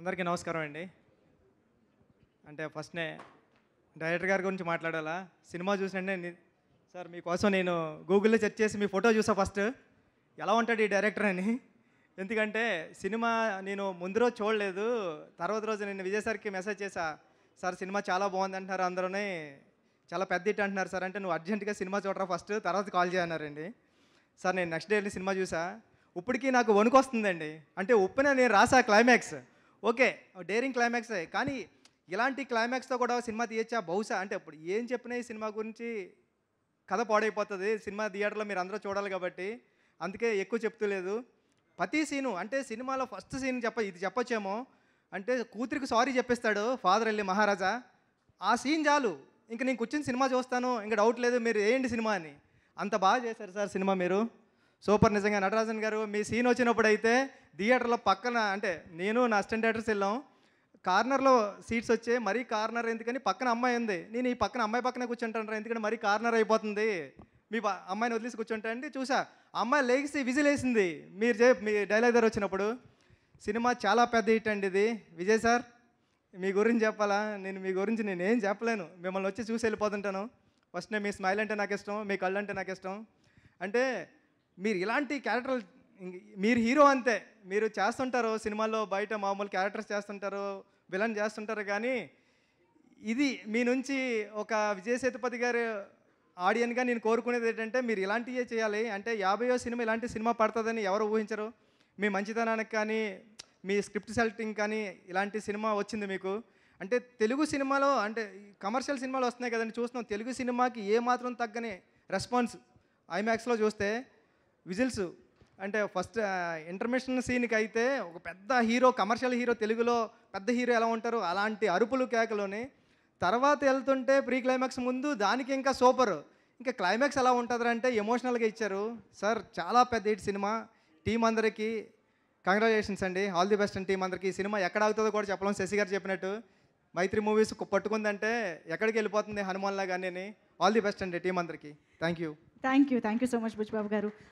అందరికీ నమస్కారం అండి అంటే ఫస్ట్నే డైరెక్టర్ గారి గురించి మాట్లాడాలా సినిమా చూసినండి సార్ మీకోసం నేను గూగుల్లో సెర్చ్ చేసి మీ ఫోటో చూసా ఫస్ట్ ఎలా ఉంటాడు ఈ డైరెక్టర్ అని ఎందుకంటే సినిమా నేను ముందు రోజు చూడలేదు తర్వాత రోజు నేను విజయసార్కి మెసేజ్ చేశా సార్ సినిమా చాలా బాగుంది అంటున్నారు అందరూ చాలా పెద్ద ఇట్ అంటున్నారు సార్ అంటే నువ్వు అర్జెంటుగా సినిమా చూడరా ఫస్ట్ తర్వాత కాల్ చేయన్నారండి సార్ నేను నెక్స్ట్ డే వెళ్ళి సినిమా చూసా ఇప్పటికీ నాకు వణుకు వస్తుందండి అంటే ఉప్పునే నేను రాసా క్లైమాక్స్ ఓకే డేరింగ్ క్లైమాక్స్ కానీ ఇలాంటి క్లైమాక్స్తో కూడా సినిమా తీయచ్చా బహుశా అంటే ఇప్పుడు ఏం చెప్పినా ఈ సినిమా గురించి కథ పాడైపోతుంది సినిమా థియేటర్లో మీరు అందరూ చూడాలి కాబట్టి అందుకే ఎక్కువ లేదు ప్రతి సీను అంటే సినిమాలో ఫస్ట్ సీన్ చెప్ప ఇది చెప్పొచ్చేమో అంటే కూతురికి సారీ చెప్పేస్తాడు ఫాదర్ వెళ్ళి మహారాజా ఆ సీన్ చాలు ఇంక నేను కూర్చొని సినిమా చూస్తాను ఇంకా డౌట్ లేదు మీరు ఏంటి సినిమా అని అంత బాగా చేశారు సార్ సినిమా మీరు సూపర్ నిజంగా నటరాజన్ గారు మీ సీన్ వచ్చినప్పుడు అయితే థియేటర్లో పక్కన అంటే నేను నా అసిస్టెంట్ డైరెక్టర్స్ వెళ్ళాం కార్నర్లో సీట్స్ వచ్చే మరీ కార్నర్ ఎందుకని పక్కన అమ్మాయి ఉంది నేను ఈ పక్కన అమ్మాయి పక్కనే కూర్చుంటాను ఎందుకంటే మరీ కార్నర్ అయిపోతుంది మీ అమ్మాయిని వదిలేసి కూర్చుంటా అంటే చూసా అమ్మాయి లేచి విజిల్ వేసింది మీరు చే మీ డైలాగ్ దగ్గర వచ్చినప్పుడు సినిమా చాలా పెద్ద హిట్ అండి ఇది విజయ్ సార్ మీ గురించి చెప్పాలా నేను మీ గురించి నేను ఏం చెప్పలేను మిమ్మల్ని వచ్చి చూసి వెళ్ళిపోతుంటాను ఫస్ట్ నేను మీ స్మైల్ అంటే నాకు ఇష్టం మీ కళ్ళు అంటే నాకు ఇష్టం అంటే మీరు ఇలాంటి క్యారెక్టర్లు మీరు హీరో అంతే మీరు చేస్తుంటారు సినిమాల్లో బయట మామూలు క్యారెక్టర్స్ చేస్తుంటారు విలన్ చేస్తుంటారు కానీ ఇది మీ నుంచి ఒక విజయ సేతుపతి గారు ఆడియన్గా నేను కోరుకునేది ఏంటంటే మీరు ఇలాంటివే చేయాలి అంటే యాభైయో సినిమా ఇలాంటి సినిమా పడుతుందని ఎవరు ఊహించరు మీ మంచితనానికి కానీ మీ స్క్రిప్ట్ సెలెక్టింగ్ కానీ ఇలాంటి సినిమా వచ్చింది మీకు అంటే తెలుగు సినిమాలో అంటే కమర్షియల్ సినిమాలు వస్తున్నాయి కదండి చూస్తున్నాం తెలుగు సినిమాకి ఏమాత్రం తగ్గని రెస్పాన్స్ ఐమాక్స్లో చూస్తే విజిల్స్ అంటే ఫస్ట్ ఇంటర్మేషన్ సీన్కి అయితే ఒక పెద్ద హీరో కమర్షియల్ హీరో తెలుగులో పెద్ద హీరో ఎలా ఉంటారు అలాంటి అరుపులు కేకలోని తర్వాత వెళ్తుంటే ప్రీ క్లైమాక్స్ ముందు దానికి ఇంకా సూపర్ ఇంకా క్లైమాక్స్ ఎలా ఉంటుందంటే అంటే ఎమోషనల్గా ఇచ్చారు సార్ చాలా పెద్ద హిట్ సినిమా టీం అందరికీ కంగ్రాచులేషన్స్ అండి all the best and team అందరికీ ఈ సినిమా ఎక్కడ ఆగుతుందో కూడా చెప్పలేం శశిగారు చెప్పినట్టు మైత్రి మూవీస్ పట్టుకుందంటే ఎక్కడికి వెళ్ళిపోతుంది హనుమాన్లా కానీ ఆల్ ది బెస్ట్ అండి టీం అందరికీ thank you thank you thank you so much Bujbabu గారు